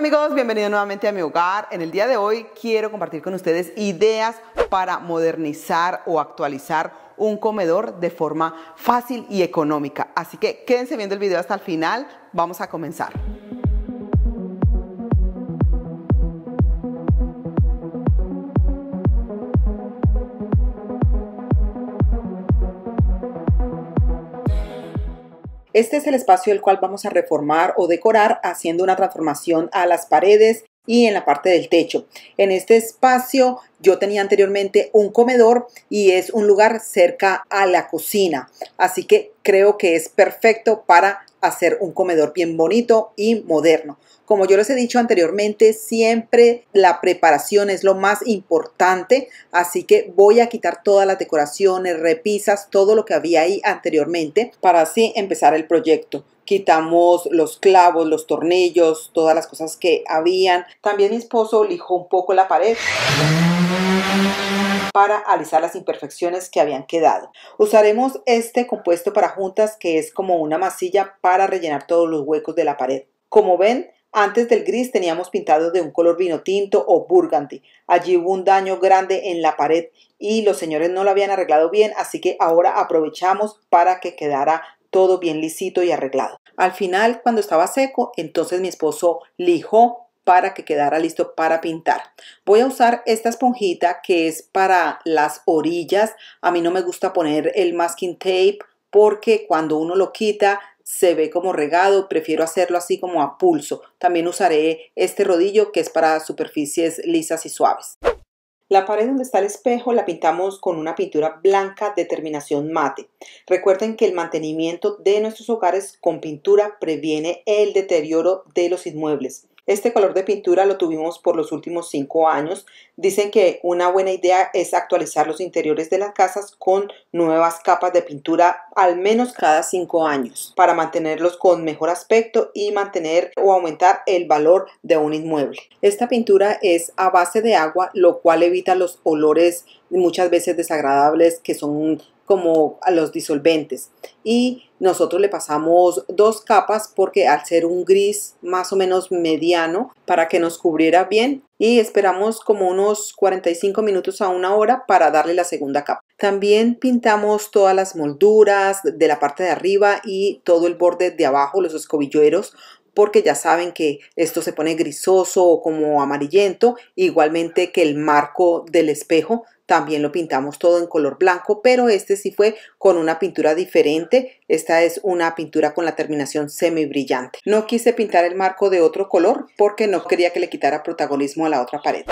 amigos, bienvenidos nuevamente a mi hogar. En el día de hoy quiero compartir con ustedes ideas para modernizar o actualizar un comedor de forma fácil y económica. Así que quédense viendo el video hasta el final, vamos a comenzar. Este es el espacio el cual vamos a reformar o decorar haciendo una transformación a las paredes y en la parte del techo. En este espacio yo tenía anteriormente un comedor y es un lugar cerca a la cocina, así que creo que es perfecto para hacer un comedor bien bonito y moderno. Como yo les he dicho anteriormente, siempre la preparación es lo más importante, así que voy a quitar todas las decoraciones, repisas, todo lo que había ahí anteriormente para así empezar el proyecto quitamos los clavos, los tornillos, todas las cosas que habían. También mi esposo lijó un poco la pared para alisar las imperfecciones que habían quedado. Usaremos este compuesto para juntas que es como una masilla para rellenar todos los huecos de la pared. Como ven, antes del gris teníamos pintado de un color vino tinto o burgundy. Allí hubo un daño grande en la pared y los señores no lo habían arreglado bien, así que ahora aprovechamos para que quedara todo bien lisito y arreglado. Al final, cuando estaba seco, entonces mi esposo lijó para que quedara listo para pintar. Voy a usar esta esponjita que es para las orillas. A mí no me gusta poner el masking tape porque cuando uno lo quita se ve como regado, prefiero hacerlo así como a pulso. También usaré este rodillo que es para superficies lisas y suaves. La pared donde está el espejo la pintamos con una pintura blanca de terminación mate. Recuerden que el mantenimiento de nuestros hogares con pintura previene el deterioro de los inmuebles. Este color de pintura lo tuvimos por los últimos cinco años. Dicen que una buena idea es actualizar los interiores de las casas con nuevas capas de pintura al menos cada cinco años para mantenerlos con mejor aspecto y mantener o aumentar el valor de un inmueble. Esta pintura es a base de agua, lo cual evita los olores muchas veces desagradables que son como a los disolventes. Y nosotros le pasamos dos capas porque al ser un gris más o menos mediano para que nos cubriera bien y esperamos como unos 45 minutos a una hora para darle la segunda capa. También pintamos todas las molduras de la parte de arriba y todo el borde de abajo, los escobilleros porque ya saben que esto se pone grisoso o como amarillento, igualmente que el marco del espejo también lo pintamos todo en color blanco, pero este sí fue con una pintura diferente. Esta es una pintura con la terminación semi brillante. No quise pintar el marco de otro color porque no quería que le quitara protagonismo a la otra pared.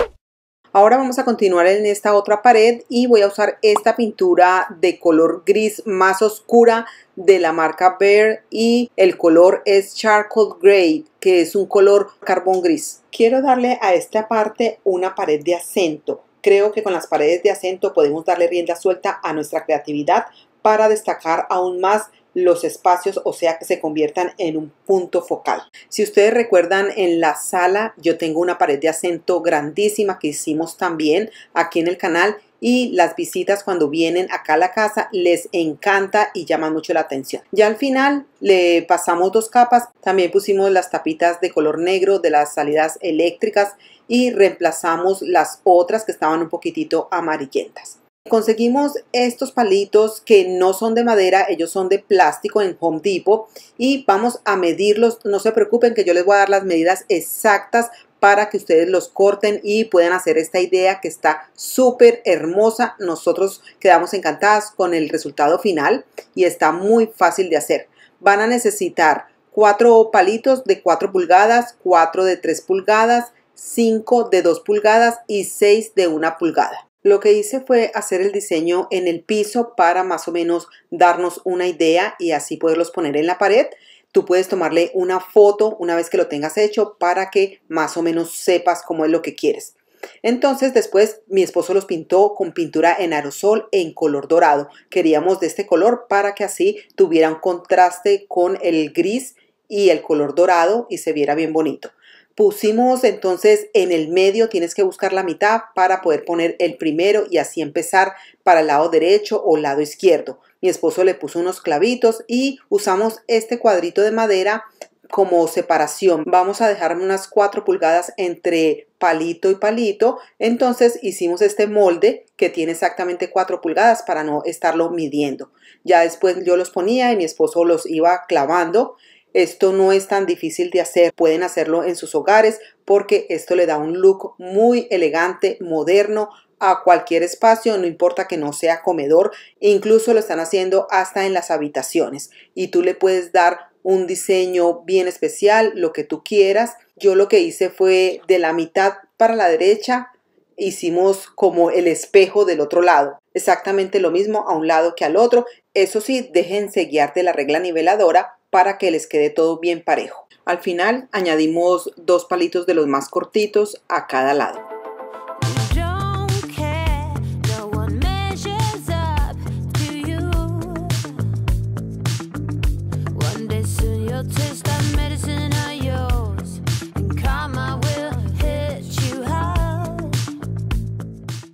Ahora vamos a continuar en esta otra pared y voy a usar esta pintura de color gris más oscura de la marca Bear y el color es Charcoal gray, que es un color carbón gris. Quiero darle a esta parte una pared de acento Creo que con las paredes de acento podemos darle rienda suelta a nuestra creatividad para destacar aún más los espacios, o sea, que se conviertan en un punto focal. Si ustedes recuerdan, en la sala yo tengo una pared de acento grandísima que hicimos también aquí en el canal y las visitas cuando vienen acá a la casa les encanta y llama mucho la atención. Ya al final le pasamos dos capas, también pusimos las tapitas de color negro de las salidas eléctricas y reemplazamos las otras que estaban un poquitito amarillentas. Conseguimos estos palitos que no son de madera, ellos son de plástico en Home Depot y vamos a medirlos. No se preocupen que yo les voy a dar las medidas exactas para que ustedes los corten y puedan hacer esta idea que está súper hermosa. Nosotros quedamos encantadas con el resultado final y está muy fácil de hacer. Van a necesitar cuatro palitos de 4 pulgadas, 4 de tres pulgadas, 5 de dos pulgadas y 6 de una pulgada. Lo que hice fue hacer el diseño en el piso para más o menos darnos una idea y así poderlos poner en la pared. Tú puedes tomarle una foto una vez que lo tengas hecho para que más o menos sepas cómo es lo que quieres. Entonces después mi esposo los pintó con pintura en aerosol en color dorado. Queríamos de este color para que así tuviera un contraste con el gris y el color dorado y se viera bien bonito. Pusimos entonces en el medio, tienes que buscar la mitad para poder poner el primero y así empezar para el lado derecho o lado izquierdo. Mi esposo le puso unos clavitos y usamos este cuadrito de madera como separación. Vamos a dejar unas 4 pulgadas entre palito y palito. Entonces hicimos este molde que tiene exactamente 4 pulgadas para no estarlo midiendo. Ya después yo los ponía y mi esposo los iba clavando esto no es tan difícil de hacer, pueden hacerlo en sus hogares porque esto le da un look muy elegante, moderno a cualquier espacio, no importa que no sea comedor, e incluso lo están haciendo hasta en las habitaciones y tú le puedes dar un diseño bien especial, lo que tú quieras. Yo lo que hice fue de la mitad para la derecha, hicimos como el espejo del otro lado, exactamente lo mismo a un lado que al otro. Eso sí, déjense guiarte la regla niveladora para que les quede todo bien parejo. Al final añadimos dos palitos de los más cortitos a cada lado.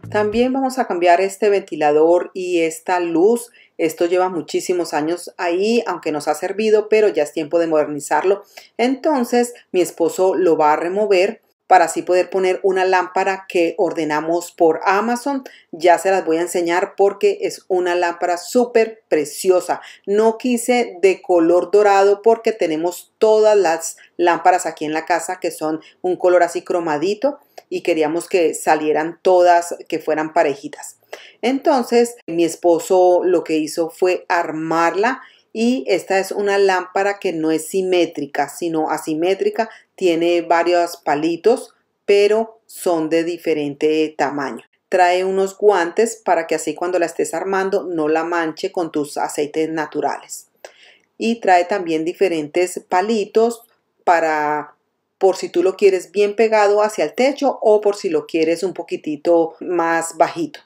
También vamos a cambiar este ventilador y esta luz esto lleva muchísimos años ahí, aunque nos ha servido, pero ya es tiempo de modernizarlo. Entonces mi esposo lo va a remover para así poder poner una lámpara que ordenamos por Amazon. Ya se las voy a enseñar porque es una lámpara súper preciosa. No quise de color dorado porque tenemos todas las lámparas aquí en la casa que son un color así cromadito y queríamos que salieran todas, que fueran parejitas. Entonces mi esposo lo que hizo fue armarla y esta es una lámpara que no es simétrica, sino asimétrica, tiene varios palitos, pero son de diferente tamaño. Trae unos guantes para que así cuando la estés armando no la manche con tus aceites naturales. Y trae también diferentes palitos para por si tú lo quieres bien pegado hacia el techo o por si lo quieres un poquitito más bajito.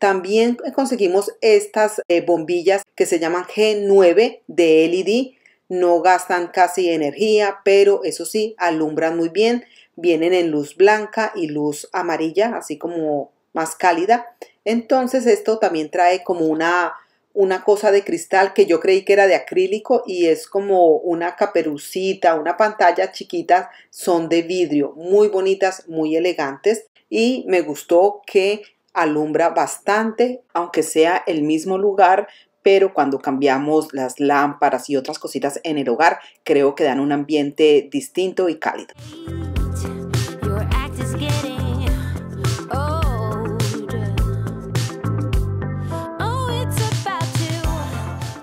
También conseguimos estas eh, bombillas que se llaman G9 de LED. No gastan casi energía, pero eso sí, alumbran muy bien. Vienen en luz blanca y luz amarilla, así como más cálida. Entonces esto también trae como una, una cosa de cristal que yo creí que era de acrílico y es como una caperucita, una pantalla chiquita, son de vidrio, muy bonitas, muy elegantes y me gustó que alumbra bastante, aunque sea el mismo lugar, pero cuando cambiamos las lámparas y otras cositas en el hogar, creo que dan un ambiente distinto y cálido. Oh,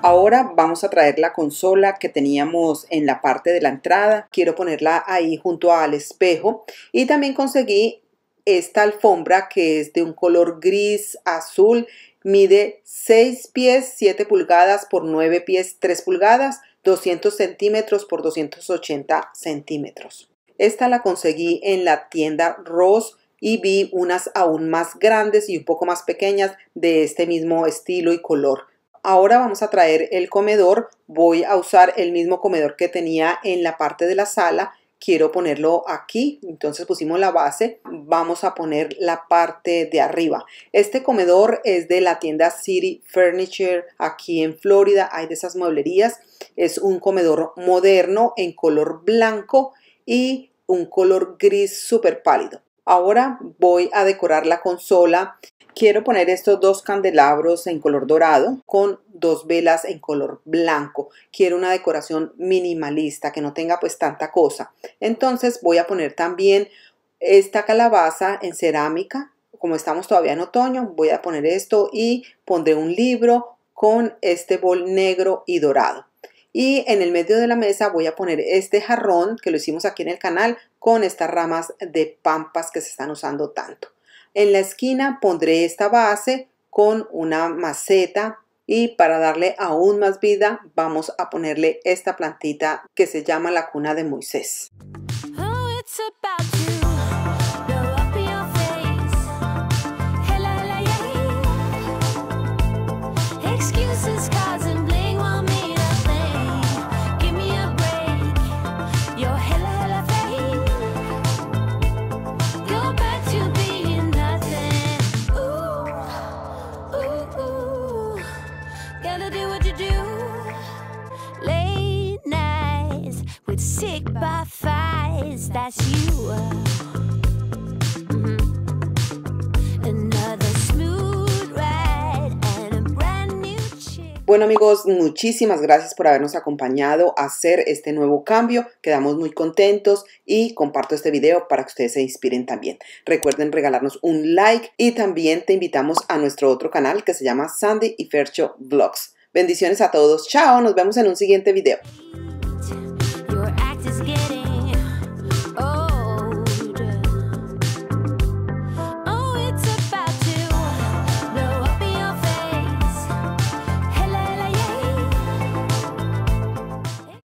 Ahora vamos a traer la consola que teníamos en la parte de la entrada. Quiero ponerla ahí junto al espejo. Y también conseguí esta alfombra, que es de un color gris azul, mide 6 pies 7 pulgadas por 9 pies 3 pulgadas, 200 centímetros por 280 centímetros. Esta la conseguí en la tienda Ross y vi unas aún más grandes y un poco más pequeñas de este mismo estilo y color. Ahora vamos a traer el comedor, voy a usar el mismo comedor que tenía en la parte de la sala quiero ponerlo aquí, entonces pusimos la base, vamos a poner la parte de arriba. Este comedor es de la tienda City Furniture aquí en Florida, hay de esas mueblerías, es un comedor moderno en color blanco y un color gris súper pálido. Ahora voy a decorar la consola Quiero poner estos dos candelabros en color dorado con dos velas en color blanco. Quiero una decoración minimalista que no tenga pues tanta cosa. Entonces voy a poner también esta calabaza en cerámica. Como estamos todavía en otoño, voy a poner esto y pondré un libro con este bol negro y dorado. Y en el medio de la mesa voy a poner este jarrón que lo hicimos aquí en el canal con estas ramas de pampas que se están usando tanto. En la esquina pondré esta base con una maceta y para darle aún más vida vamos a ponerle esta plantita que se llama la cuna de Moisés. Oh, Bueno amigos, muchísimas gracias por habernos acompañado a hacer este nuevo cambio. Quedamos muy contentos y comparto este video para que ustedes se inspiren también. Recuerden regalarnos un like y también te invitamos a nuestro otro canal que se llama Sandy y Fercho Vlogs. Bendiciones a todos. Chao, nos vemos en un siguiente video.